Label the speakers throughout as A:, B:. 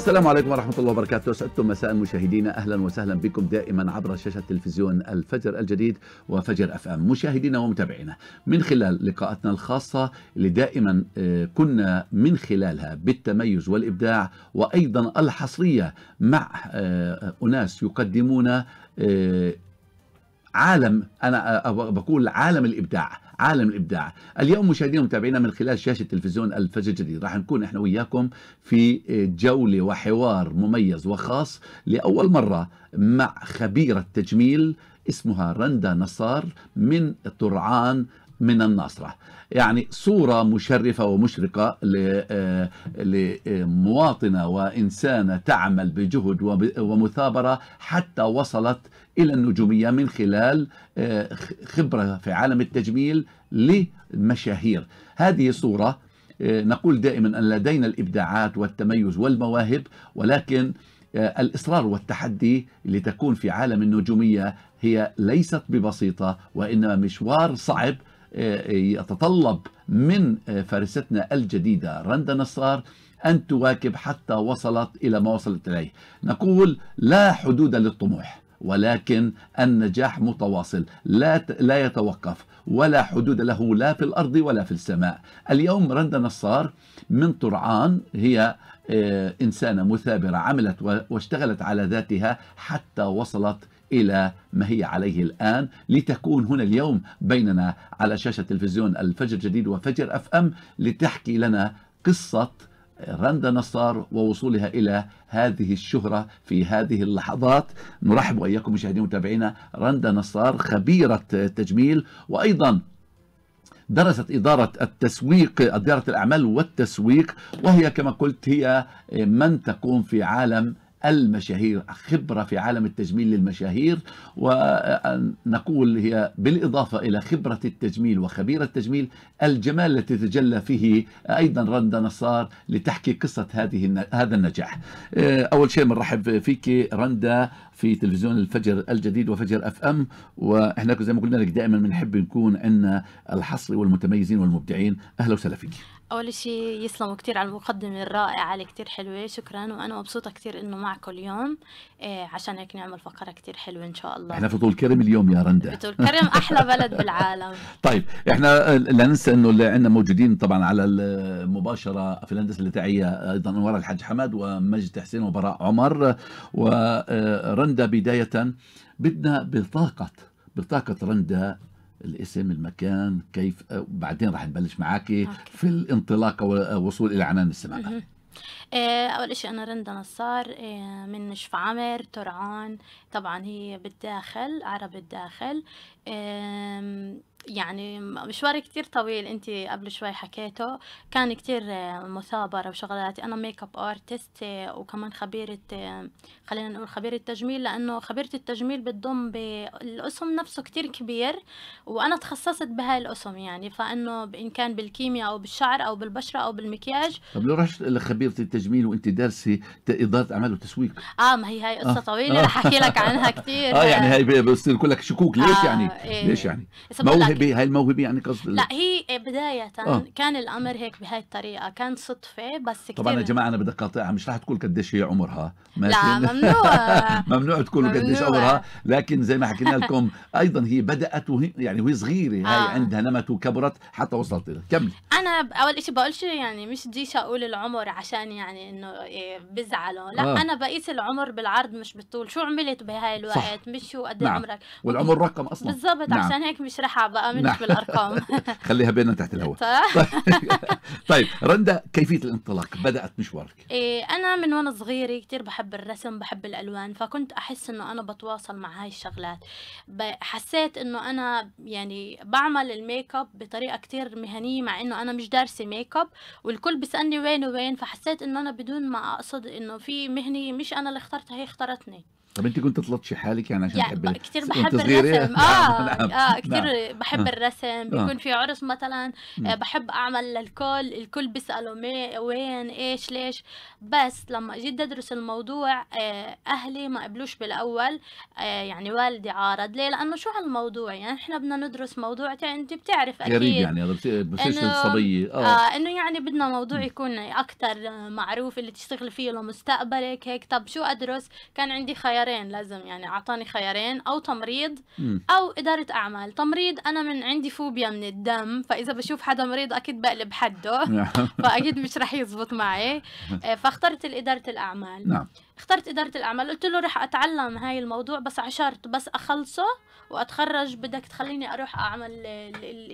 A: السلام عليكم ورحمة الله وبركاته أسعدتم مساء مشاهدينا أهلا وسهلا بكم دائما عبر شاشة تلفزيون الفجر الجديد وفجر أف أم مشاهدينا ومتابعينا من خلال لقاءاتنا الخاصة اللي دائما آه، كنا من خلالها بالتميز والإبداع وأيضا الحصرية مع آه، أناس يقدمون آه، عالم أنا بقول عالم الإبداع عالم الابداع اليوم مشاهدينا ومتابعينا من خلال شاشه تلفزيون الفجر الجديد راح نكون احنا وياكم في جوله وحوار مميز وخاص لاول مره مع خبيره تجميل اسمها رندا نصار من طرعان من الناصرة يعني صورة مشرفة ومشرقة آه، لمواطنة وإنسانة تعمل بجهد ومثابرة حتى وصلت إلى النجومية من خلال آه، خبرة في عالم التجميل لمشاهير هذه صورة آه، نقول دائما أن لدينا الإبداعات والتميز والمواهب ولكن الإصرار والتحدي لتكون في عالم النجومية هي ليست ببسيطة وإنما مشوار صعب آه، يتطلب من آه، فارستنا الجديدة رندا نصار أن تواكب حتى وصلت إلى ما وصلت إليه نقول لا حدود للطموح ولكن النجاح متواصل لا لا يتوقف ولا حدود له لا في الارض ولا في السماء اليوم رندا نصار من طرعان هي آه، انسانه مثابره عملت واشتغلت على ذاتها حتى وصلت إلى ما هي عليه الآن لتكون هنا اليوم بيننا على شاشة تلفزيون الفجر الجديد وفجر أف أم لتحكي لنا قصة رندا نصار ووصولها إلى هذه الشهرة في هذه اللحظات نرحب وإياكم مشاهدين ومتابعينا رندا نصار خبيرة تجميل وأيضا درست إدارة التسويق إدارة الأعمال والتسويق وهي كما قلت هي من تكون في عالم المشاهير خبرة في عالم التجميل للمشاهير ونقول هي بالإضافة إلى خبرة التجميل وخبيرة التجميل الجمال التي تجلى فيه أيضا رندا نصار لتحكي قصة هذه هذا النجاح آه، أول شيء بنرحب فيك رندا في تلفزيون الفجر الجديد وفجر اف ام واحنا زي ما قلنا لك دائما بنحب نكون عندنا الحصري والمتميزين والمبدعين اهلا وسهلا فيك
B: أول شي يسلموا كتير على المقدمة الرائعة اللي كتير حلوة شكرا وأنا مبسوطة كتير إنه معكم اليوم إيه عشان هيك نعمل فقرة كتير حلوة إن شاء الله احنا في
A: طول كرم اليوم يا رندا في طول كرم أحلى
B: بلد بالعالم
A: طيب احنا آه، لا ننسى إنه اللي عندنا موجودين طبعا على المباشرة آه، في الهندسة الإذاعية آه، أيضا وراء الحاج حمد ومجد حسين وبراء عمر ورندا بداية بدنا بطاقة بطاقة رندا الاسم المكان كيف أه، بعدين رح نبلش معك في الانطلاقه أه، والوصول الى عنان السماء
B: أه، اول شيء انا رندا نصار من شف عمر ترعون طبعا هي بالداخل عرب الداخل يعني مشوار كتير طويل انت قبل شوي حكيته كان كتير آه، مثابرة وشغلات انا ميك اب ارتست وكمان خبيرة آه، خلينا نقول خبيرة تجميل لانه خبيرة التجميل بتضم بالقسم نفسه كتير كبير وانا تخصصت بهاي القسم يعني فانه ان كان بالكيمياء او بالشعر او بالبشرة او بالمكياج
A: طب لو رحت لخبيرة التجميل وانت دارسة ادارة اعمال وتسويق
B: اه ما هي هاي قصة آه. طويلة رح احكي لك عنها كتير اه يعني هاي
A: بصير كلك شكوك ليش آه يعني إيه. ليش يعني الموهبه هاي الموهبه يعني قصد لا
B: هي بدايه آه. كان الامر هيك بهاي الطريقه كان صدفه بس طبعا يا جماعه
A: انا بدي اقاطعها مش رح تقول قديش هي عمرها لا ممنوع ممنوع تقولوا قديش عمرها لكن زي ما حكينا لكم ايضا هي بدات وهي يعني وهي صغيره هاي آه. عندها نمت وكبرت حتى وصلت لها كمل
B: انا اول شيء بقول شيء يعني مش جيش اقول العمر عشان يعني انه إيه، بزعلوا لا آه. انا بقيس العمر بالعرض مش بالطول شو عملت بهاي الوقت صح. مش شو قد نعم. عمرك والعمر
A: رقم اصلا بالضبط نعم. عشان
B: هيك مش رح بقى نعم. بالارقام
A: خليها بيننا تحت الهواء طيب. طيب. طيب رندا كيفيه الانطلاق بدات مشوارك
B: إيه انا من وانا صغيره كثير بحب الرسم بحب الالوان فكنت احس انه انا بتواصل مع هاي الشغلات حسيت انه انا يعني بعمل الميك اب بطريقه كثير مهنيه مع انه انا مش دارسه ميك اب والكل بيسالني وين وين فحسيت انه انا بدون ما اقصد انه في مهنه مش انا اللي اخترتها هي اختارتني
A: طب انت كنت تلطشي حالك يعني عشان يعني كثير بحب الرسم اه نعم. نعم، اه كثير نعم. بحب الرسم آه. بيكون
B: في عرس مثلا آه بحب اعمل للكل الكل بيسالوا مي وين ايش ليش بس لما جيت ادرس الموضوع آه، اهلي ما قبلوش بالاول آه، يعني والدي عارض ليه لانه شو هالموضوع يعني احنا بدنا ندرس موضوع انت بتعرف اكيد غريب يعني
A: هذا بصيرش صبيه آه. اه
B: انه يعني بدنا موضوع يكون اكثر معروف اللي تشتغل فيه لمستقبلك هيك طب شو ادرس كان عندي خيارين لازم يعني اعطاني خيارين او تمريض او اداره اعمال تمريض انا من عندي فوبيا من الدم فاذا بشوف حدا مريض اكيد بقلب حده فاكيد مش رح يزبط معي ف فاخترت إدارة الأعمال نعم اخترت إدارة الأعمال قلت له رح أتعلم هاي الموضوع بس عشرت بس أخلصه وأتخرج بدك تخليني أروح أعمل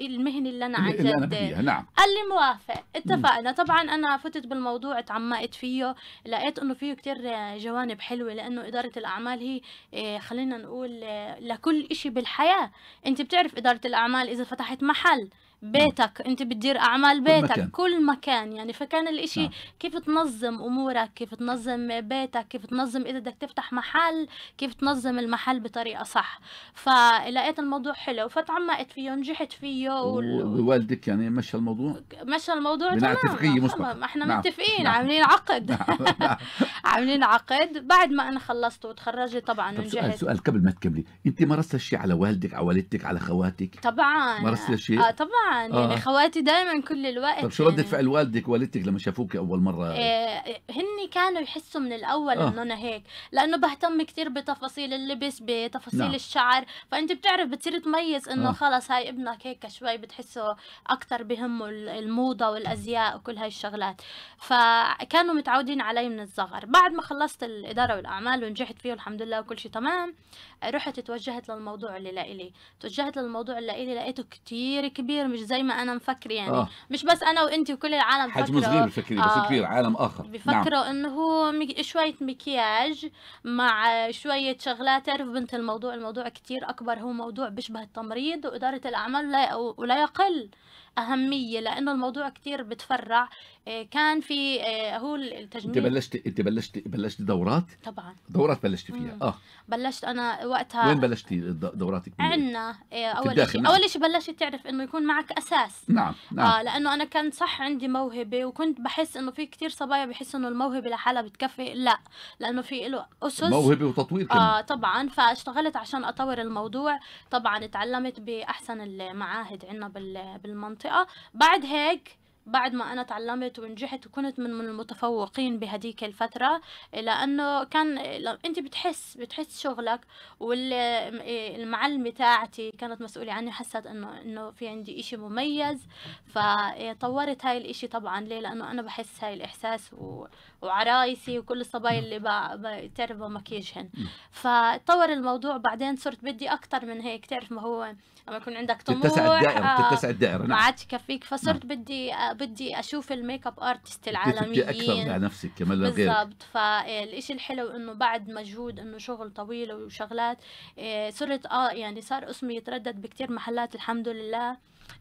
B: المهنة اللي أنا عن جد نعم. قال لي موافق اتفقنا طبعا أنا فتت بالموضوع تعمقت فيه لقيت أنه فيه كتير جوانب حلوة لأنه إدارة الأعمال هي آه، خلينا نقول آه، لكل إشي بالحياة أنت بتعرف إدارة الأعمال إذا فتحت محل بيتك انت بتدير اعمال بيتك كل مكان, كل مكان يعني فكان الاشي نعم. كيف تنظم امورك كيف تنظم بيتك كيف تنظم اذا بدك تفتح محل كيف تنظم المحل بطريقه صح فلقيت الموضوع حلو فتعمقت فيه ونجحت فيه
A: ووالدك يعني مشى الموضوع
B: مشى الموضوع تمام اتفاقيه نعم، مسبقا نعم، احنا نعم. متفقين نعم. عاملين عقد نعم. نعم. عاملين عقد بعد ما انا خلصت وتخرجت طبعا طب ونجحت سؤال, سؤال
A: قبل ما تكملي انت مارست شيء على والدك على والدتك على خواتك
B: طبعا مارست شيء آه طبعا طبعا يعني آه. يعني خواتي دائما كل الوقت طب شو ردة يعني...
A: فعل والدك والدتك لما شافوك اول مره
B: إيه هن كانوا يحسوا من الاول آه. انه انا هيك لانه بهتم كثير بتفاصيل اللبس بتفاصيل نعم. الشعر فانت بتعرف بتصير تميز انه آه. خلص هاي ابنك هيك شوي بتحسه اكثر بهمه الموضه والازياء وكل هاي الشغلات فكانوا متعودين علي من الصغر بعد ما خلصت الاداره والاعمال ونجحت فيه الحمد لله وكل شيء تمام رحت توجهت للموضوع اللي لإلي توجهت للموضوع اللي لإلي لقيته كتير كبير مش زي ما أنا مفكر يعني آه. مش بس أنا وأنت وكل العالم حجم صغير بتفكري آه. بس كبير
A: عالم آخر
B: بفكروا نعم. إنه هو شوية مكياج مع شوية شغلات تعرف بنت الموضوع الموضوع كتير أكبر هو موضوع بيشبه التمريض وإدارة الأعمال لا... ولا يقل أهمية لأنه الموضوع كتير بتفرع آه، كان في آه، هو التجميل أنت
A: بلشت أنت بلشت بلشت دورات؟
B: طبعا دورات
A: بلشت فيها مم. آه
B: بلشت أنا وقتها وين
A: بلشتي دوراتك؟
B: عندنا آه، أول شيء نعم. أول شيء بلشت تعرف إنه يكون معك أساس
A: نعم نعم آه
B: لأنه أنا كان صح عندي موهبة وكنت بحس إنه في كتير صبايا بحسوا إنه الموهبة لحالها بتكفي لا لأنه في له أسس موهبة وتطوير كمان آه طبعا فاشتغلت عشان أطور الموضوع طبعا تعلمت بأحسن المعاهد عندنا بالمنطقة المنطقة بعد هيك بعد ما أنا تعلمت ونجحت وكنت من, من المتفوقين بهديك الفترة لأنه كان أنت بتحس بتحس شغلك والمعلمة إيه، تاعتي كانت مسؤولة عني حست أنه أنه في عندي إشي مميز فطورت إيه، هاي الإشي طبعا ليه لأنه أنا بحس هاي الإحساس وعرايسي وكل الصبايا اللي بتعرفوا بتعرف مكياجهن فطور الموضوع بعدين صرت بدي أكتر من هيك تعرف ما هو لما يكون عندك طموح تتسع الدائره آه تتسع الدائره نعم. ما عادش يكفيك فصرت نعم. بدي آه، بدي اشوف الميك اب ارتست العالميين اكثر مع
A: نفسك كمان غير بالضبط
B: فالشيء آه، الحلو انه بعد مجهود انه شغل طويل وشغلات آه، صرت اه يعني صار اسمي يتردد بكثير محلات الحمد لله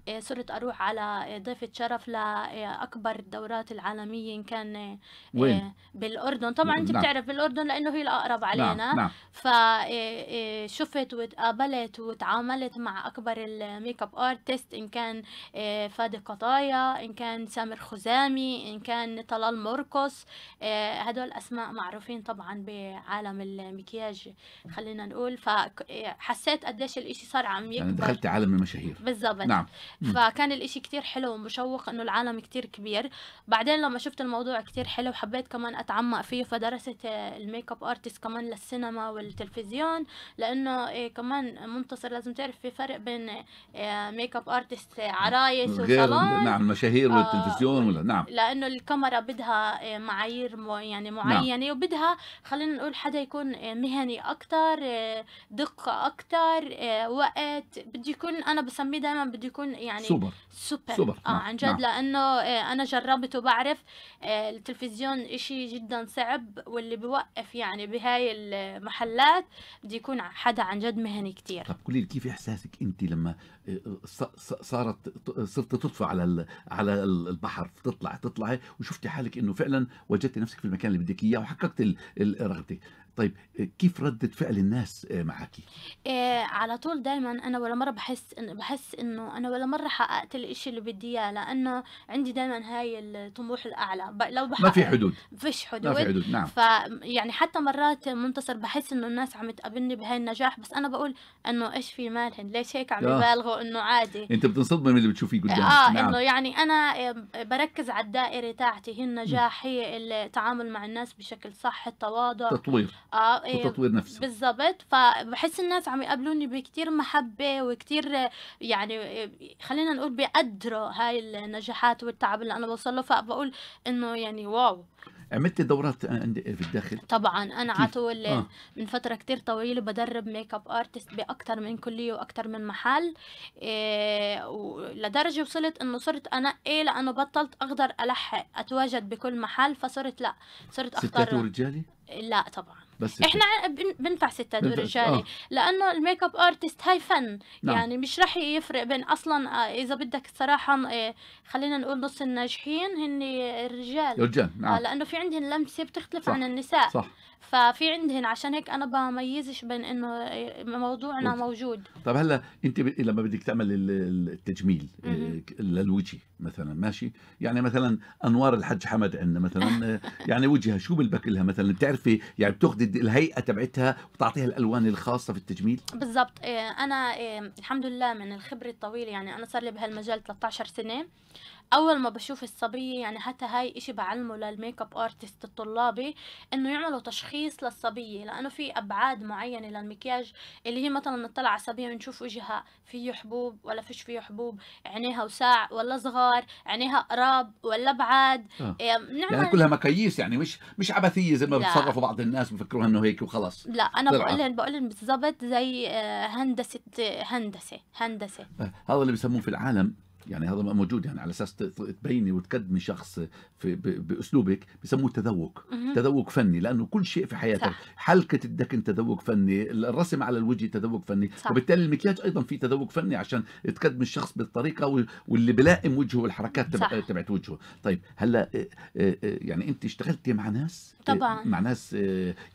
B: إيه، صرت اروح على إيه، ضيفه شرف لاكبر إيه، الدورات العالميه ان كان وين؟ بالاردن طبعا انت نعم. بتعرف بالاردن لانه هي الاقرب نعم، علينا نعم. نعم. فشفت وتقابلت وتعاملت مع اكبر الميك اب ارتست ان كان فادي قطايا ان كان سامر خزامي ان كان طلال مرقص هدول اسماء معروفين طبعا بعالم المكياج خلينا نقول فحسيت قديش الاشي صار عم يعني يكبر يعني دخلت
A: عالم المشاهير بالضبط نعم
B: فكان الإشي كتير حلو ومشوق إنه العالم كتير كبير بعدين لما شفت الموضوع كتير حلو حبيت كمان أتعمق فيه فدرست الميك اب ارتست كمان للسينما والتلفزيون لأنه إيه كمان منتصر لازم تعرف في فرق بين إيه ميك اب ارتست عرايس وصالون نعم مشاهير آه، والتلفزيون ولا نعم لأنه الكاميرا بدها إيه معايير يعني نعم. معينة نعم. وبدها خلينا نقول حدا يكون مهني أكتر دقة أكتر وقت بدي يكون أنا بسميه دائما بدي يكون بيكون يعني سوبر سوبر, سوبر. اه نعم. عن جد نعم. لانه آه، انا جربته بعرف آه، التلفزيون اشي جدا صعب واللي بوقف يعني بهاي المحلات بده يكون حدا عن جد مهني كتير طب
A: قولي لي كيف احساسك انت لما آه، صارت صرت تطفى على على البحر تطلع تطلعي وشفتي حالك انه فعلا وجدتي نفسك في المكان اللي بدك اياه وحققت رغبتك طيب كيف ردة فعل الناس آه، معك؟
B: إيه على طول دايما انا ولا مره بحس إن بحس انه انا ولا مره حققت الاشي اللي بدي اياه لانه عندي دايما هاي الطموح الاعلى لو بحقق ما في حدود فيش حدود ما في حدود نعم ف يعني حتى مرات منتصر بحس انه الناس عم تقابلني بهاي النجاح بس انا بقول انه ايش في مالهن ليش هيك عم آه. يبالغوا انه عادي انت
A: بتنصدمي من اللي بتشوفيه قدامك اه نعم. انه
B: يعني انا آه، بركز على الدائره تاعتي هي النجاح هي التعامل مع الناس بشكل صح التواضع تطوير اه إيه، وتطوير نفسه بالضبط فبحس الناس عم يقابلوني بكتير محبه وكتير يعني خلينا نقول بيقدروا هاي النجاحات والتعب اللي انا بوصل له فبقول انه يعني واو
A: عملت دورات في الداخل؟
B: طبعا انا على طول آه. من فتره كتير طويله بدرب ميك اب ارتست باكثر من كليه واكثر من محل إيه لدرجه وصلت انه صرت انقي إيه، لانه بطلت اقدر الحق اتواجد بكل محل فصرت لا صرت اختار ستات ورجالي؟ لا طبعا بس احنا بنفع ستات دور رجالي آه. لانه الميك اب ارتست هاي فن نعم. يعني مش رح يفرق بين اصلا آه، اذا بدك الصراحه آه، خلينا نقول نص الناجحين هن الرجال الرجال نعم. آه، لانه في عندهم لمسه بتختلف صح. عن النساء صح. ففي عندهن عشان هيك انا بميزش بين انه موضوعنا موجود
A: طب هلا انت ب... لما بدك تعمل التجميل آه، للوجه مثلا ماشي يعني مثلا انوار الحج حمد عندنا مثلا آه، يعني وجهها شو بالبك لها مثلا بتعرفي يعني بتاخذي الهيئه تبعتها وتعطيها الالوان الخاصه في التجميل
B: بالضبط آه، انا الحمد لله من الخبره الطويله يعني انا صار لي بهالمجال 13 سنه اول ما بشوف الصبية يعني حتى هاي اشي بعلمه للميك اب ارتست الطلابي انه يعملوا تشخيص للصبية لانه في ابعاد معينة للمكياج اللي هي مثلا نطلع على صبية بنشوف وجهها فيه حبوب ولا فيش فيه حبوب عينيها وساع ولا صغار عينيها قراب ولا بعاد آه. يعني كلها
A: مقاييس يعني مش مش عبثية زي ما بتصرفوا بعض الناس بفكروها انه هيك وخلص لا انا بقول
B: بقول بالضبط زي آه، هندسة هندسة هندسة
A: آه، هذا اللي بسموه في العالم يعني هذا موجود يعني على اساس تبيني وتقدمي شخص في باسلوبك بسموه تذوق تذوق فني لانه كل شيء في حياتك صح. حلقه الدكن تذوق فني الرسم على الوجه تذوق فني صح. وبالتالي المكياج ايضا في تذوق فني عشان تقدم الشخص بالطريقه واللي بلائم وجهه والحركات تبع تبعت وجهه طيب هلا آه، آه، آه، يعني انت اشتغلتي مع ناس طبعا مع ناس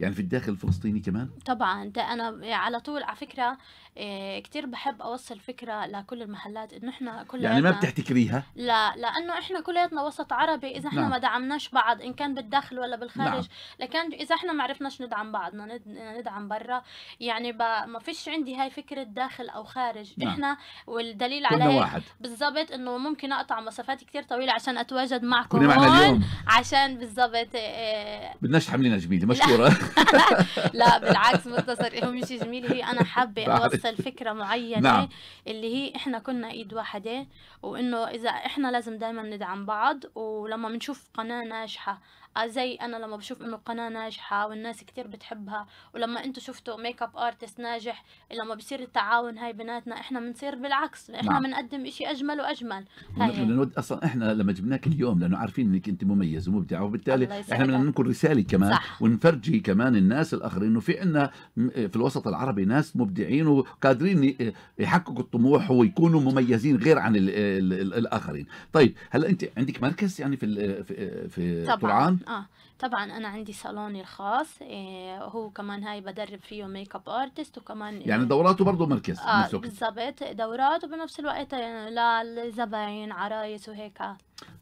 A: يعني في الداخل الفلسطيني كمان
B: طبعا ده انا على طول على فكره إيه كتير بحب اوصل فكره لكل المحلات انه احنا كل يعني ما
A: بتحتكريها
B: لا لانه احنا كلياتنا وسط عربي اذا احنا نعم. ما دعمناش بعض ان كان بالداخل ولا بالخارج نعم. لكن اذا احنا ما عرفناش ندعم بعضنا ندعم برا يعني ما فيش عندي هاي فكره داخل او خارج نعم. احنا والدليل على بالضبط انه ممكن اقطع مسافات كتير طويله عشان اتواجد معكم هون عشان بالضبط إيه
A: بدناش تحملينا جميله مشكوره
B: لا. لا بالعكس مختصر هو مش جميله هي انا حابه اوصل توصل فكره معينه نعم. اللي هي احنا كنا ايد واحده وانه اذا احنا لازم دائما ندعم بعض ولما بنشوف قناه ناجحه زي انا لما بشوف انه القناه ناجحه والناس كتير بتحبها ولما انتم شفتوا ميك اب ارتست ناجح لما بصير التعاون هاي بيناتنا احنا بنصير بالعكس احنا نعم. بنقدم شيء اجمل واجمل لانه
A: اصلا احنا لما جبناك اليوم لانه عارفين انك انت مميز ومبدع وبالتالي احنا بدنا ننقل رساله كمان صح. ونفرجي كمان الناس الاخرين انه في عندنا في الوسط العربي ناس مبدعين وقادرين يحققوا الطموح ويكونوا مميزين غير عن الاخرين طيب هلا انت عندك مركز يعني في في, طبعا.
B: اه طبعا انا عندي صالوني الخاص إيه هو كمان هاي بدرب فيه ميك اب ارتست وكمان يعني
A: دوراته برضه مركز اه
B: بالضبط دورات وبنفس الوقت يعني آه، للزباين عرايس وهيك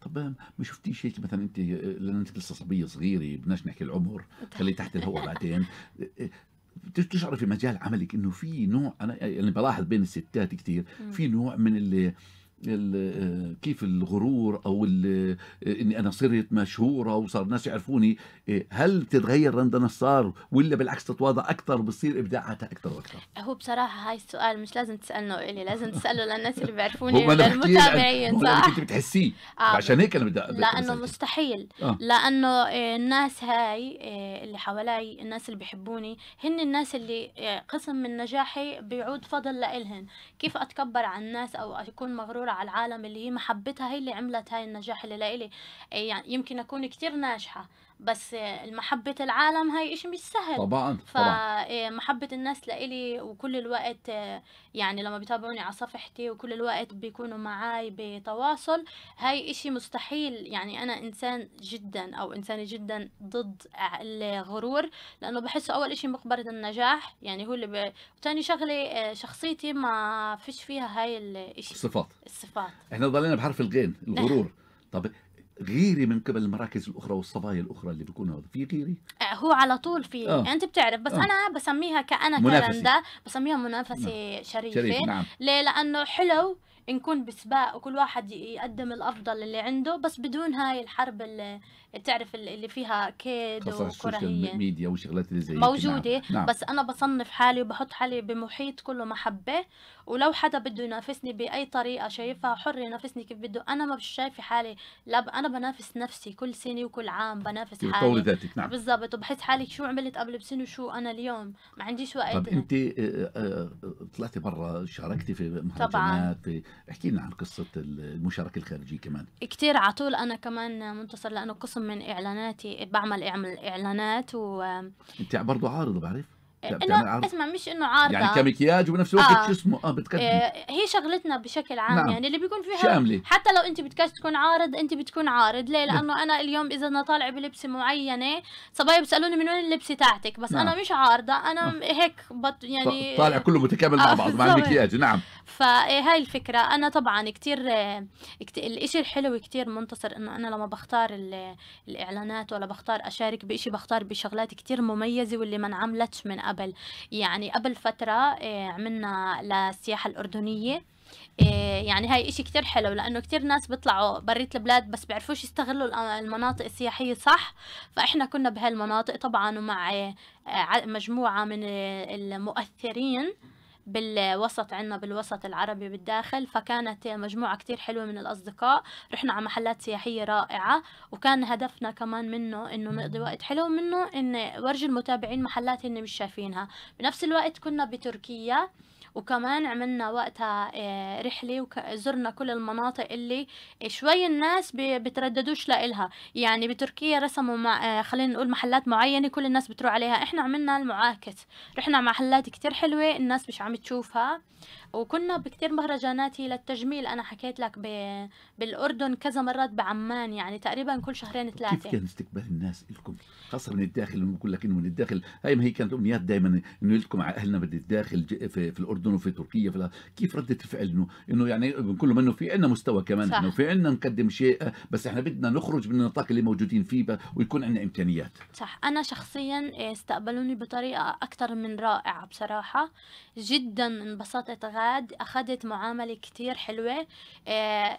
A: طب آه، ما شفتيش هيك مثلا انت آه، لان انت لسه صبيه صغيره بدناش نحكي العمر خلي تحت الهواء بعدين تشعر في مجال عملك انه في نوع انا يعني بلاحظ بين الستات كثير في نوع من اللي آه، كيف الغرور او آه، اني انا صرت مشهوره وصار الناس يعرفوني آه، هل تتغير رندا نصار ولا بالعكس تتواضع اكثر بصير ابداعاتها اكثر واكثر
B: هو بصراحه هاي السؤال مش لازم تسالنه الي لازم تساله للناس اللي بيعرفوني للمتابعين صح انت
A: بتحسيه آه. عشان هيك انا بدي لانه
B: مستحيل آه. لانه الناس هاي اللي حوالي الناس اللي بيحبوني هن الناس اللي قسم من نجاحي بيعود فضل لإلهن كيف اتكبر على الناس او اكون مغرور تدور على العالم اللي هي محبتها هي اللي عملت هاي النجاح اللي لإلي يعني يمكن أكون كتير ناجحة بس محبة العالم هاي إشي مش سهل طبعا فمحبة إيه، الناس لإلي وكل الوقت يعني لما بيتابعوني على صفحتي وكل الوقت بيكونوا معاي بتواصل هاي إشي مستحيل يعني أنا إنسان جدا أو إنسانة جدا ضد الغرور لأنه بحسه أول إشي مقبرة النجاح يعني هو اللي ب... وتاني شغلة إيه، شخصيتي ما فيش فيها هاي الإشي الصفات الصفات إحنا
A: ضلينا بحرف الغين الغرور طب غيره من قبل المراكز الاخرى والصبايا الاخرى اللي بيكونوا في غيره
B: آه، هو على طول في آه. انت بتعرف بس آه. انا بسميها كأنا كندا بسميها منافسه نعم. شريفه شريف. نعم. ليه لانه حلو نكون بسباق وكل واحد يقدم الافضل اللي عنده بس بدون هاي الحرب اللي يعني تعرف اللي فيها كيد وكراهيه
A: ميديا وشغلات اللي زي موجوده نعم. نعم. بس
B: انا بصنف حالي وبحط حالي بمحيط كله محبه ولو حدا بده ينافسني باي طريقه شايفها حر ينافسني كيف بده انا ما مش شايفه حالي لا انا بنافس نفسي كل سنه وكل عام بنافس حالي بتطوري ذاتك نعم بالضبط وبحس حالي شو عملت قبل بسنه وشو انا اليوم ما عنديش وقت طب انت
A: آه، آه، آه، طلعتي برا شاركتي في مهرجانات احكي لنا عن قصه المشاركه الخارجيه كمان
B: كثير على طول انا كمان منتصر لانه قصه قسم من اعلاناتي بعمل اعلانات و
A: انت برضه عارضه بعرف انه اسمع
B: مش انه عارضه يعني
A: كمكياج وبنفس الوقت آه. شو اسمه اه بتكتب آه
B: هي شغلتنا بشكل عام نعم. يعني اللي بيكون فيها شاملي. حتى لو انت بدك تكون عارض انت بتكون عارض ليه لانه انا اليوم اذا انا طالعه بلبسه معينه صبايا بيسالوني من وين اللبسه تاعتك بس نعم. انا مش عارضه انا آه. هيك بط يعني طالع كله متكامل مع آه، بعض مع المكياج نعم فهاي الفكرة أنا طبعا كتير الإشي الحلو كتير منتصر إنه أنا لما بختار الإعلانات ولا بختار أشارك بإشي بختار بشغلات كتير مميزة واللي ما انعملتش من قبل يعني قبل فترة إيه، عملنا للسياحة الأردنية إيه، يعني هاي اشي كتير حلو لانه كتير ناس بيطلعوا بريت البلاد بس بيعرفوش يستغلوا المناطق السياحية صح فاحنا كنا بهالمناطق طبعا ومع إيه، مجموعة من المؤثرين بالوسط عنا بالوسط العربي بالداخل فكانت مجموعة كتير حلوة من الأصدقاء رحنا على محلات سياحية رائعة وكان هدفنا كمان منه إنه نقضي وقت حلو منه إن ورج المتابعين محلات هن مش شايفينها بنفس الوقت كنا بتركيا وكمان عملنا وقتها آه، رحلة وزرنا كل المناطق اللي شوي الناس بترددوش لإلها يعني بتركيا رسموا مع آه، خلينا نقول محلات معينة كل الناس بتروح عليها احنا عملنا المعاكس رحنا محلات كتير حلوة الناس مش عم تشوفها وكنا بكتير مهرجاناتي للتجميل انا حكيت لك ب... بالاردن كذا مرات بعمان يعني تقريبا كل شهرين ثلاثة كيف كان
A: استقبال الناس لكم خاصة من الداخل بقول لك انه من الداخل هاي ما هي كانت امنيات دائما انه لكم على اهلنا بالداخل في, في الاردن الاردن وفي تركيا في كيف رده فعل انه انه يعني بنقول لهم انه في عندنا مستوى كمان انه في عندنا نقدم شيء بس احنا بدنا نخرج من النطاق اللي موجودين فيه ويكون عندنا امكانيات
B: صح انا شخصيا استقبلوني بطريقه اكثر من رائعه بصراحه جدا انبسطت غاد اخذت معامله كثير حلوه آه،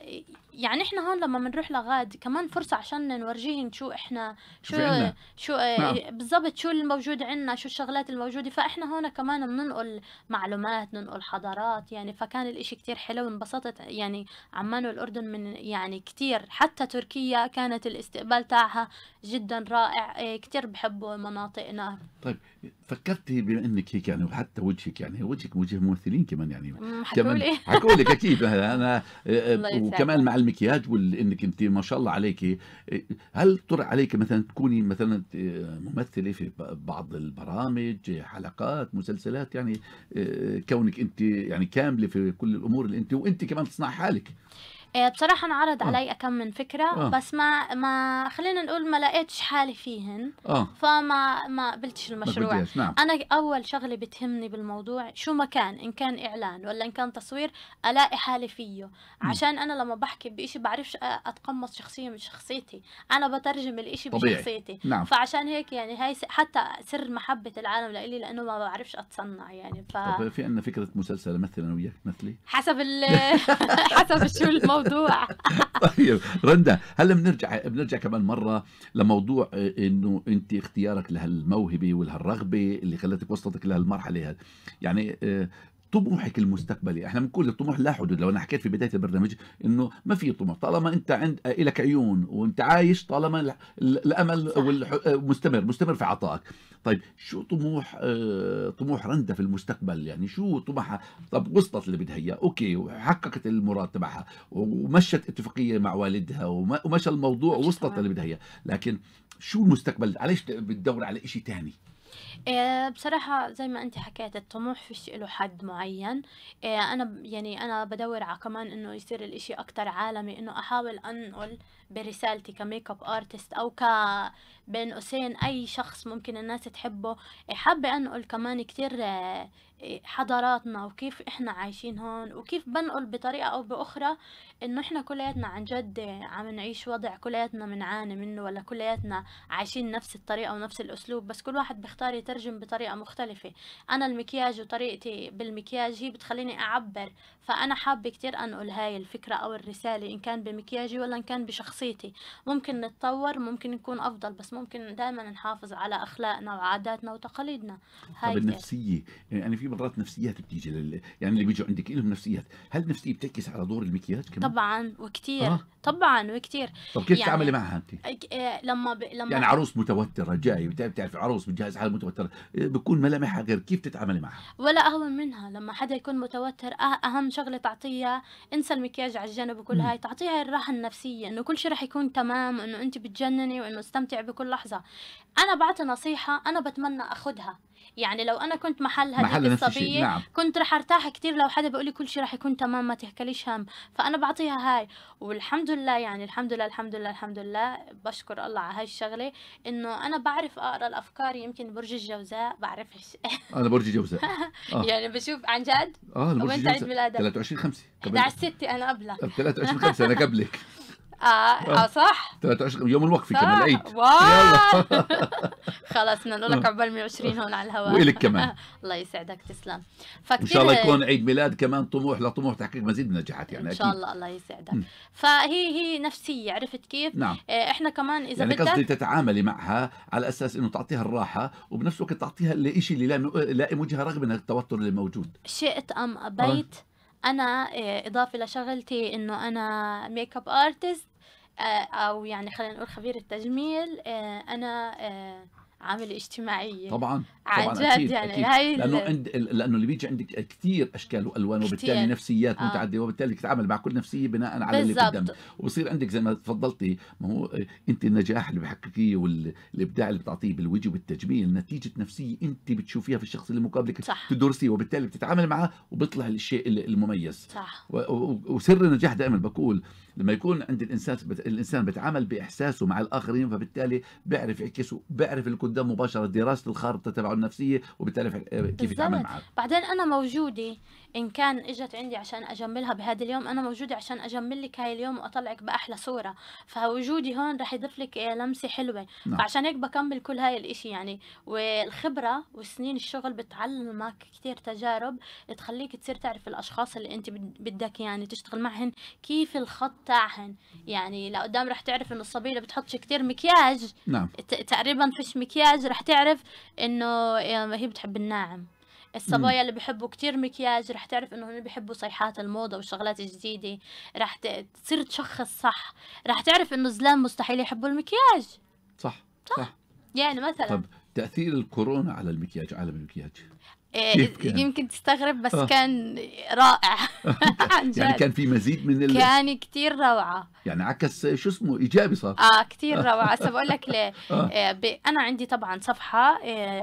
B: يعني احنا هون لما بنروح لغاد كمان فرصه عشان نورجيهم شو احنا شو شو آه، نعم. بالضبط شو الموجود عندنا شو الشغلات الموجوده فاحنا هون كمان بننقل معلومات كانت ننقل حضارات يعني فكان الإشي كتير حلو انبسطت يعني عمان والأردن من يعني كتير حتى تركيا كانت الاستقبال تاعها جدا رائع إيه، كتير بحبوا مناطقنا
A: طيب فكرتي بانك هيك يعني وحتى وجهك يعني وجهك وجه ممثلين كمان يعني كمان حكوا لك اكيد انا إيه، إيه، وكمان مع المكياج وانك انت ما شاء الله عليك هل طرع عليك مثلا تكوني مثلا ممثله في بعض البرامج حلقات مسلسلات يعني كون كونك انت يعني كامله في كل الامور اللي انت وانت كمان تصنع حالك
B: إيه، بصراحة انعرض آه. علي كم من فكرة آه. بس ما ما خلينا نقول ما لقيتش حالي فيهن آه. فما ما قبلتش المشروع ما نعم. أنا أول شغلة بتهمني بالموضوع شو ما كان إن كان إعلان ولا إن كان تصوير ألاقي حالي فيه عشان أنا لما بحكي بإشي بعرفش آه، أتقمص شخصية من شخصيتي أنا بترجم الإشي طبيعي. بشخصيتي نعم. فعشان هيك يعني هاي حتى سر محبة العالم لإلي لأنه ما بعرفش أتصنع يعني ف... طب
A: في عندنا فكرة مسلسل مثلا وياك مثلي
B: حسب ال... حسب شو الموضوع الموضوع
A: طيب رندا هلا بنرجع بنرجع كمان مره لموضوع آه، انه انت اختيارك لهالموهبه ولهالرغبه اللي خلتك وصلتك لهالمرحله هذه يعني آه، طموحك المستقبلي احنا بنقول الطموح لا حدود لو انا حكيت في بدايه البرنامج انه ما في طموح طالما انت عند لك عيون وانت عايش طالما الامل آه، مستمر مستمر في عطائك طيب شو طموح آه، طموح رنده في المستقبل يعني شو طموحها طب وصلت اللي بدها اياه اوكي وحققت المراد تبعها ومشت اتفاقيه مع والدها ومشى الموضوع وصلت اللي بدها اياه لكن شو المستقبل علاش بتدور على شيء ثاني
B: آه، بصراحة زي ما انت حكيت الطموح فيش له حد معين آه، انا يعني انا بدور على كمان انه يصير الاشي اكتر عالمي انه احاول انقل برسالتي كميك اب ارتست او ك بين قوسين اي شخص ممكن الناس تحبه حابة انقل كمان كتير آه، حضاراتنا وكيف احنا عايشين هون وكيف بنقل بطريقة او باخرى انه احنا كلياتنا عن جد آه، عم نعيش وضع كلياتنا بنعاني من منه ولا كلياتنا عايشين نفس الطريقة ونفس الاسلوب بس كل واحد بيختار يترجم بطريقة مختلفة انا المكياج وطريقتي بالمكياج هي بتخليني اعبر فأنا حابة كتير أنقل هاي الفكرة أو الرسالة إن كان بمكياجي ولا إن كان بشخصيتي ممكن نتطور ممكن نكون أفضل بس ممكن دائما نحافظ على أخلاقنا وعاداتنا وتقاليدنا هاي طب النفسية
A: يعني أنا في مرات نفسيات بتيجي لل... يعني اللي بيجوا عندك إلهم نفسيات هل النفسية بتعكس على دور المكياج كمان؟
B: طبعا وكتير آه. طبعا وكتير طب كيف يعني... تعملي معها أنت؟ آه، لما ب... لما يعني
A: عروس متوترة جاي بتعرف عروس بتجهز حالها متوترة آه، بكون ملامحها غير كيف تتعاملي معها؟
B: ولا أهون منها لما حدا يكون متوتر أه، أهم شغله تعطيها انسى المكياج على الجنب وكل هاي تعطيها الراحه النفسيه انه كل شيء رح يكون تمام انه انت بتجنني وانه استمتع بكل لحظه انا بعطي نصيحه انا بتمنى اخدها يعني لو انا كنت محل هذه محل الصبيه نعم. كنت رح ارتاح كثير لو حدا بيقول لي كل شيء رح يكون تمام ما تهكليش هم فانا بعطيها هاي والحمد لله يعني الحمد لله الحمد لله الحمد لله بشكر الله على هاي الشغله انه انا بعرف اقرا الافكار يمكن برج الجوزاء بعرفش
A: انا برج الجوزاء آه. يعني
B: بشوف عن جد اه برج جوزاء 23 5 11 6 انا قبلك 23 5 انا قبلك اه, آه صح
A: 23 يوم الوقفه كمان آه، العيد واو
B: خلاص بدنا نقول لك عقبال 120 هون على الهواء والك كمان الله يسعدك تسلم فكتير ان شاء الله يكون
A: عيد ميلاد كمان طموح لطموح تحقيق مزيد من النجاحات يعني ان شاء الله
B: الله يسعدك فهي هي نفسيه عرفت كيف؟ نعم آه، احنا كمان اذا يعني بدك قصدي
A: تتعاملي معها على اساس انه تعطيها الراحه وبنفس الوقت تعطيها الشيء اللي لائم رغبه رغم التوتر اللي
B: موجود شئت ام ابيت أه. انا آه، اضافه لشغلتي انه انا ميك اب ارتست او يعني خلينا نقول خبيرة تجميل آه، انا آه، عامل اجتماعيه طبعا
A: عن جد يعني هاي لانه عند لانه اللي بيجي عندك كثير اشكال والوان كتير. وبالتالي نفسيات آه. متعدده وبالتالي بتتعامل مع كل نفسيه بناء على بالزبط. اللي قدامك وبصير عندك زي ما تفضلتي ما هو انت النجاح اللي بحققيه والابداع اللي بتعطيه بالوجه وبالتجميل نتيجه نفسيه انت بتشوفيها في الشخص اللي مقابلك صح. تدرسيه وبالتالي بتتعامل معه وبيطلع الشيء المميز صح وسر النجاح دائما بقول لما يكون عند الانسان بت... الانسان بيتعامل باحساسه مع الاخرين فبالتالي بيعرف يعكسه بيعرف اللي قدام مباشره دراسه الخارطه تبعه النفسيه وبالتالي كيف يتعامل معه
B: بعدين انا موجوده ان كان اجت عندي عشان اجملها بهذا اليوم انا موجوده عشان اجمل لك هاي اليوم واطلعك باحلى صوره فوجودي هون راح يضيف لك لمسه حلوه نعم. فعشان هيك بكمل كل هاي الاشي يعني والخبره وسنين الشغل بتعلمك كثير تجارب تخليك تصير تعرف الاشخاص اللي انت بدك يعني تشتغل معهن كيف الخط تاعهن يعني لقدام راح تعرف انه الصبيه اللي بتحطش كثير مكياج نعم تقريبا فيش مكياج راح تعرف انه آه، هي بتحب الناعم الصبايا اللي بحبوا كتير مكياج رح تعرف انهم بحبوا بيحبوا صيحات الموضه والشغلات الجديده رح تصير تشخص صح رح تعرف انه زلام مستحيل يحبوا المكياج صح صح, صح. يعني مثلا طب
A: تاثير الكورونا على المكياج عالم المكياج
B: آه، كيف كان؟ يمكن تستغرب بس آه. كان رائع عن يعني جد. يعني كان
A: في مزيد من ال... كان
B: كتير روعة
A: يعني عكس شو اسمه إيجابي صار آه كتير آه. روعة هسه بقول لك ليه آه.
B: آه. ب... أنا عندي طبعا صفحة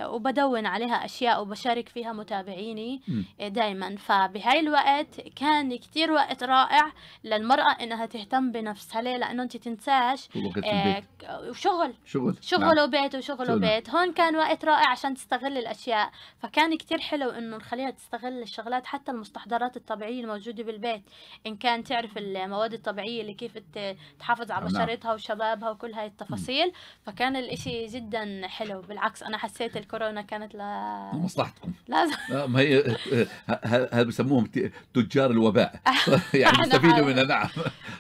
B: وبدون عليها أشياء وبشارك فيها متابعيني دائما فبهاي الوقت كان كتير وقت رائع للمرأة إنها تهتم بنفسها ليه لأنه أنت تنساش آه وشغل شغل شغل نعم. وبيت وشغل وبيت هون كان وقت رائع عشان تستغل الأشياء فكان كتير كتير حلو انه نخليها تستغل الشغلات حتى المستحضرات الطبيعية الموجودة بالبيت ان كان تعرف المواد الطبيعية اللي كيف تحافظ على بشرتها وشبابها وكل هاي التفاصيل فكان الاشي جدا حلو بالعكس انا حسيت الكورونا كانت ل
A: لمصلحتكم لازم آه، ما هي هذا آه، آه، بسموهم تجار الوباء يعني مستفيدوا منها نعم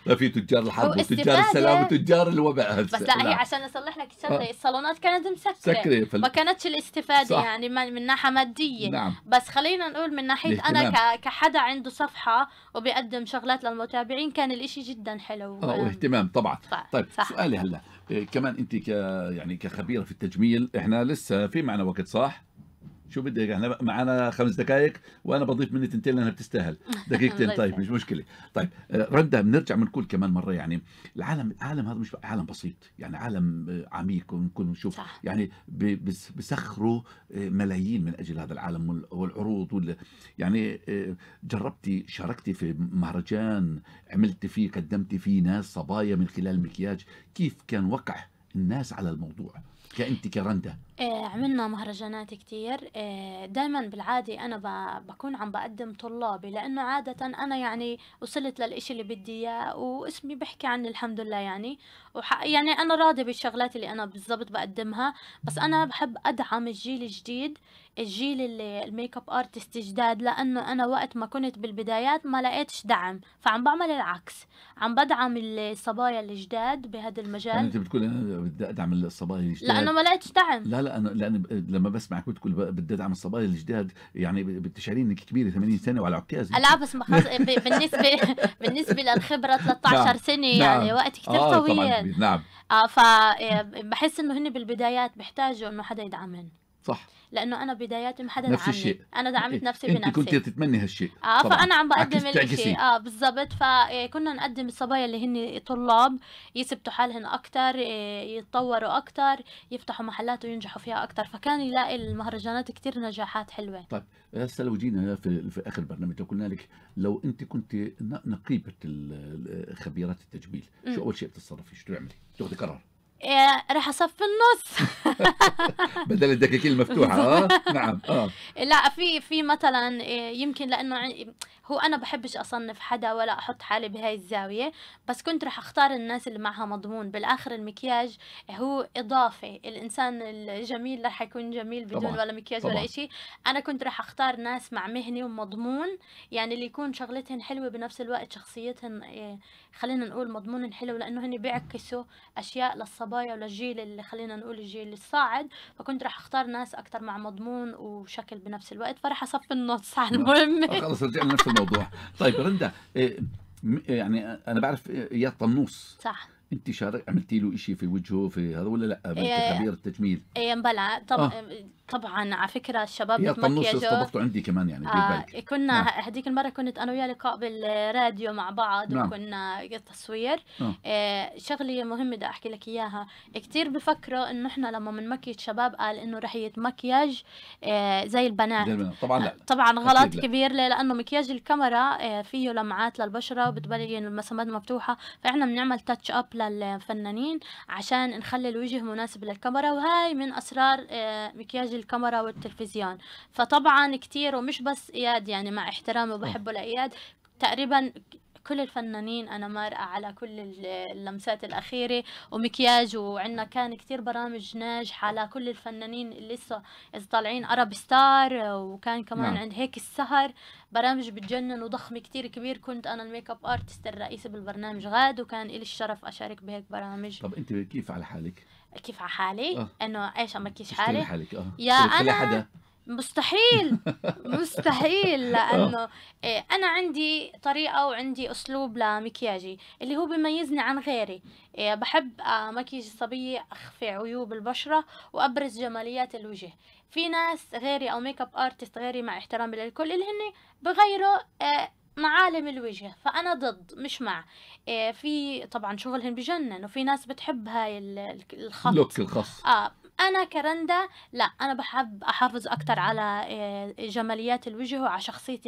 A: ما في تجار الحرب وتجار السلام وتجار الوباء بس لا هي نعم.
B: عشان اصلح لك الشغله الصالونات كانت مسكره ما كانتش الاستفاده صح. يعني من ناحيه ماديه نعم. بس خلينا نقول من ناحيه الاهتمام. انا كحدا عنده صفحه وبيقدم شغلات للمتابعين كان الإشي جدا حلو اه, آه،
A: واهتمام طبعا ف... طيب صح. سؤالي هلا آه، كمان انت ك يعني كخبيره في التجميل احنا لسه في معنا وقت صح شو بدك احنا معنا خمس دقائق وانا بضيف مني تنتين لانها بتستاهل دقيقتين طيب مش مشكله طيب آه، رندا بنرجع بنقول كمان مره يعني العالم العالم هذا مش عالم بسيط يعني عالم آه، عميق ونكون نشوف يعني بسخروا آه، ملايين من اجل هذا العالم والعروض وال يعني جربتي شاركتي في مهرجان عملتي فيه قدمتي فيه ناس صبايا من خلال المكياج كيف كان وقع الناس على الموضوع كأنت كرندا
B: إيه عملنا مهرجانات كتير إيه دائما بالعادي أنا بكون عم بقدم طلابي لأنه عادة أنا يعني وصلت للإشي اللي بدي إياه واسمي بحكي عن الحمد لله يعني وح... يعني أنا راضية بالشغلات اللي أنا بالضبط بقدمها بس أنا بحب أدعم الجيل الجديد الجيل اللي الميك اب ارتست جداد لانه انا وقت ما كنت بالبدايات ما لقيتش دعم فعم بعمل العكس عم بدعم الصبايا الجداد بهذا المجال يعني انت
A: بتقول انا بدي ادعم الصبايا الجداد لانه ما
B: لقيتش دعم
A: لا لا انا لان لما بسمعك بتقول بدي ادعم الصبايا الجداد يعني بتشعرين انك كبيره 80 سنه وعلى عكاز لا
B: بس بالنسبه بالنسبه للخبره 13 نعم. سنه نعم. يعني وقت كثير آه طويل نعم اه فبحس انه هن بالبدايات بحتاجوا انه حدا يدعمهم صح لانه انا بداياتي ما حدا نفس الشيء انا دعمت إيه. نفسي بنفسي انت كنت تتمني
A: هالشيء اه طبعا. فانا عم بقدم الشيء اه
B: بالضبط فكنا إيه، نقدم الصبايا اللي هن طلاب يثبتوا حالهم اكثر إيه، يتطوروا اكثر يفتحوا محلات وينجحوا فيها اكثر فكان يلاقي المهرجانات كثير نجاحات حلوه
A: طيب هسه لو جينا في, في اخر برنامج لو قلنا لك لو انت كنت نقيبه خبيرات التجميل شو اول شيء بتتصرفي شو تعملي تاخذي قرار
B: إيه، راح اصفي النص
A: بدل الدكاكين المفتوحه اه نعم اه
B: لا في في مثلا إيه، يمكن لانه هو انا بحبش اصنف حدا ولا احط حالي بهاي الزاويه بس كنت راح اختار الناس اللي معها مضمون بالاخر المكياج هو اضافه الانسان الجميل راح يكون جميل بدون طبعًا. ولا مكياج طبعًا. ولا شيء انا كنت راح اختار ناس مع مهنه ومضمون يعني اللي يكون شغلتهم حلوه بنفس الوقت شخصيتهم إيه، خلينا نقول مضمون حلو لانه هن بيعكسوا اشياء للصباح بابايا وللجيل اللي خلينا نقول الجيل الصاعد فكنت راح اختار ناس اكثر مع مضمون وشكل بنفس الوقت فراح اصفي النص على نعم. المهم آه، خلص رجعنا
A: لنفس الموضوع طيب رندا آه، آه، يعني انا بعرف اياد طنوس صح انت شارك عملتي له شيء في وجهه في هذا ولا لا؟ انت خبير التجميل
B: ايه مبلا طب آه. طبعا على فكره الشباب هي يا بيتمكيجوا
A: عندي كمان يعني آه
B: كنا آه. هديك المره كنت انا وياه لقاء بالراديو مع بعض نعم. وكنا تصوير آه. نعم. آه شغله مهمه بدي احكي لك اياها كثير بفكروا انه احنا لما بنمكيج شباب قال انه رح يتمكيج آه زي البنات طبعا لا آه، طبعا غلط لا. كبير ليه لانه مكياج الكاميرا آه فيه لمعات للبشره وبتبين المسامات مفتوحه فاحنا بنعمل تاتش اب للفنانين عشان نخلي الوجه مناسب للكاميرا وهي من اسرار آه مكياج الكاميرا والتلفزيون فطبعا كتير ومش بس اياد يعني مع احترامي وبحبه لاياد تقريبا كل الفنانين انا مارقه على كل اللمسات الاخيره ومكياج وعندنا كان كتير برامج ناجحه على كل الفنانين اللي لسه اذا طالعين ارب ستار وكان كمان نعم. عند هيك السهر برامج بتجنن وضخم كتير كبير كنت انا الميك اب ارتست الرئيسي بالبرنامج غاد وكان لي الشرف اشارك بهيك برامج طب انت
A: كيف على حالك
B: كيف على حالي آه. انه ايش امكيش حالي حالك
A: آه. يا انا حدا.
B: مستحيل مستحيل آه. لانه إيه انا عندي طريقه وعندي اسلوب لمكياجي اللي هو بيميزني عن غيري إيه بحب آه، مكياج الصبيه اخفي عيوب البشره وابرز جماليات الوجه في ناس غيري او ميك اب ارتست غيري مع احترامي للكل اللي هن بغيروا إيه معالم الوجه فأنا ضد مش مع إيه في طبعا شغلهم بجنن وفي ناس بتحب هاي الخط لوك الخاص آه أنا كرندا لا أنا بحب أحافظ أكتر على إيه جماليات الوجه وعلى شخصية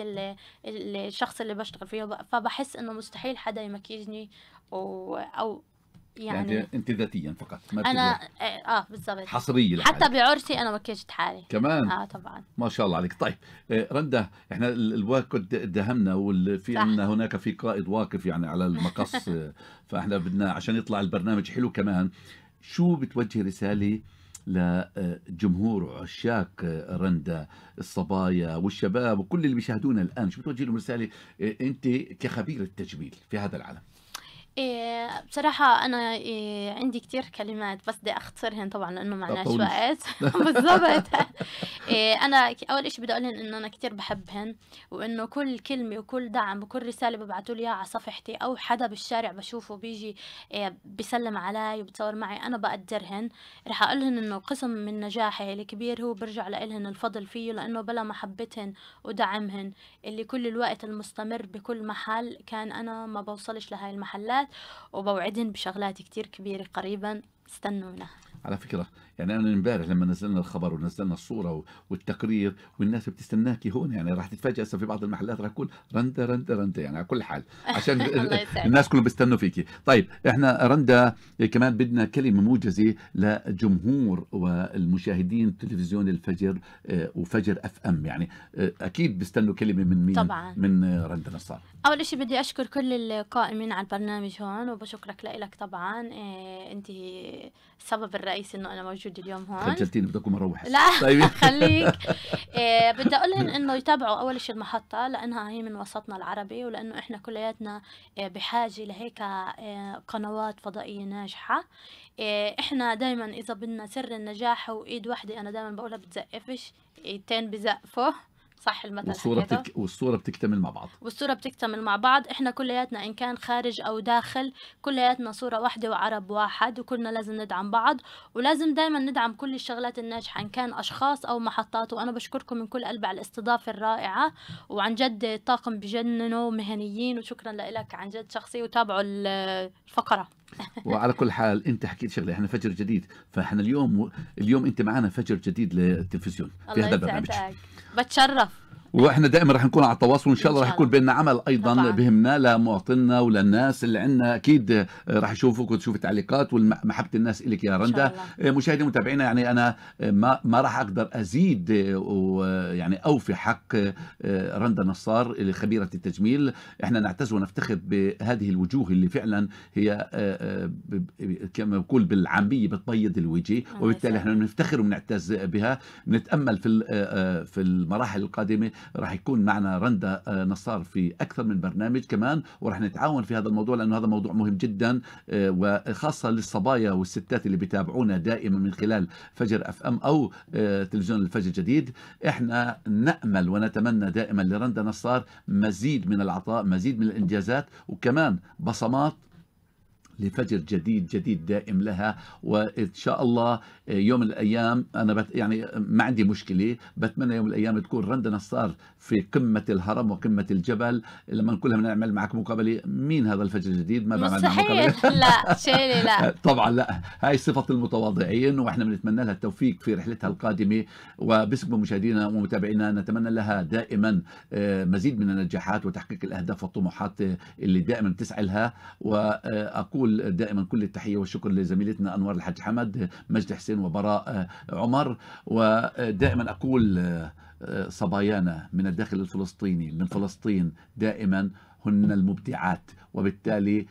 B: الشخص اللي بشتغل فيه فبحس إنه مستحيل حدا يمكيزني أو يعني, يعني
A: انت ذاتيا فقط ما انا إيه،
B: اه بالضبط حصريه حتى بعرسي انا مكيجت حالي كمان اه طبعا
A: ما شاء الله عليك طيب آه، رندا احنا الواقد دهمنا وفي ان هناك في قائد واقف يعني على المقص آه، فاحنا بدنا عشان يطلع البرنامج حلو كمان شو بتوجه رساله لجمهور آه، وعشاق رندا الصبايا والشباب وكل اللي بيشاهدونا الان شو بتوجه لهم رساله انت كخبيره تجميل في هذا العالم
B: إيه بصراحة أنا إيه عندي كتير كلمات بس بدي أختصرهن طبعا لأنه معناش وقت بالضبط إيه أنا أول إشي بدي أقولهن إنه أنا كتير بحبهن وإنه كل كلمة وكل دعم وكل رسالة ببعتوا لي إياها على صفحتي أو حدا بالشارع بشوفه بيجي إيه بيسلم علي وبتصور معي أنا بقدرهن رح أقولهن إنه قسم من نجاحي الكبير هو برجع لإلهن الفضل فيه لأنه بلا محبتهن ودعمهن اللي كل الوقت المستمر بكل محل كان أنا ما بوصلش لهاي المحلات وبوعدهم بشغلات كتير كبيرة قريبا استنونا
A: على فكرة يعني انا امبارح لما نزلنا الخبر ونزلنا الصوره والتقرير والناس بتستناك هون يعني راح تتفاجئ في بعض المحلات راح يكون رندا رندا رندا يعني على كل حال عشان الناس كلهم بيستنوا فيكي طيب احنا رندا كمان بدنا كلمه موجزه لجمهور والمشاهدين تلفزيون الفجر آه، وفجر اف ام يعني آه، اكيد بيستنوا كلمه من مين طبعا من رندا نصار
B: اول شيء بدي اشكر كل القائمين على البرنامج هون وبشكرك لك طبعا آه، انت السبب الرئيسي انه انا موجود موجود اليوم هون خجلتيني بدي اكون مروح لا طيب. خليك إيه بدي اقول لهم انه يتابعوا اول شيء المحطه لانها هي من وسطنا العربي ولانه احنا كلياتنا إيه، بحاجه لهيك إيه، قنوات فضائيه ناجحه إيه، احنا دائما اذا بدنا سر النجاح وايد واحده انا دائما بقولها بتزقفش ايدتين بزقفه صح المثل والصورة بتك...
A: والصورة بتكتمل مع بعض
B: والصورة بتكتمل مع بعض احنا كلياتنا ان كان خارج او داخل كلياتنا صورة واحدة وعرب واحد وكلنا لازم ندعم بعض ولازم دائما ندعم كل الشغلات الناجحة ان كان اشخاص او محطات وانا بشكركم من كل قلب على الاستضافة الرائعة وعن جد طاقم بجننوا مهنيين وشكرا لك عن جد شخصي وتابعوا الفقرة
A: وعلى كل حال انت حكيت شغله احنا فجر جديد فاحنا اليوم اليوم انت معنا فجر جديد للتلفزيون في هذا البرنامج بتشرف واحنا دائما رح نكون على التواصل وان شاء الله رح يكون بيننا عمل ايضا طبعا. بهمنا لمواطننا وللناس اللي عندنا اكيد آه، رح يشوفوك وتشوف التعليقات ومحبه الناس لك يا رندا آه، مشاهدينا ومتابعينا يعني انا آه، ما ما راح اقدر ازيد ويعني اوفي حق رندا نصار خبيره التجميل احنا نعتز ونفتخر بهذه الوجوه اللي فعلا هي كما بقول بالعاميه بتبيض الوجه وبالتالي احنا بنفتخر وبنعتز بها نتامل في في المراحل القادمه راح يكون معنا رندا آه، نصار في اكثر من برنامج كمان وراح نتعاون في هذا الموضوع لانه هذا موضوع مهم جدا آه، وخاصه للصبايا والستات اللي بيتابعونا دائما من خلال فجر اف ام او آه، تلفزيون الفجر الجديد احنا نامل ونتمنى دائما لرندا نصار مزيد من العطاء مزيد من الانجازات وكمان بصمات لفجر جديد جديد دائم لها وان شاء الله آه، يوم من الايام انا بت يعني آه، ما عندي مشكله بتمنى يوم من الايام تكون رندا نصار في قمه الهرم وقمه الجبل لما نقول لها بنعمل معك مقابله مين هذا الفجر الجديد ما بعمل معه مقابله
B: لا شيلي لا
A: طبعا لا هاي صفه المتواضعين واحنا بنتمنى لها التوفيق في رحلتها القادمه وباسم مشاهدينا ومتابعينا نتمنى لها دائما آه، مزيد من النجاحات وتحقيق الاهداف والطموحات اللي دائما بتسعى لها واقول بقول دائما كل التحيه والشكر لزميلتنا انوار الحاج حمد مجد حسين وبراء آه، عمر ودائما اقول آه، آه، صبايانا من الداخل الفلسطيني من فلسطين دائما هن المبدعات وبالتالي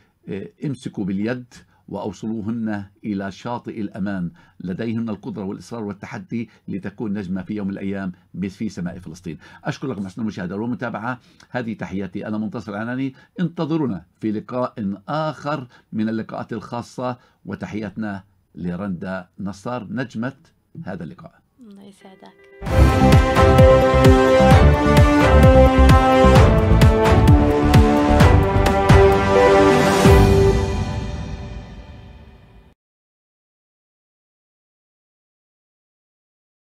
A: امسكوا باليد وأوصلوهن إلى شاطئ الأمان لديهن القدرة والإصرار والتحدي لتكون نجمة في يوم من الأيام في سماء فلسطين أشكر لكم حسن المشاهدة والمتابعة هذه تحياتي أنا منتصر عناني انتظرونا في لقاء آخر من اللقاءات الخاصة وتحياتنا لرندا نصار نجمة هذا اللقاء الله يسعدك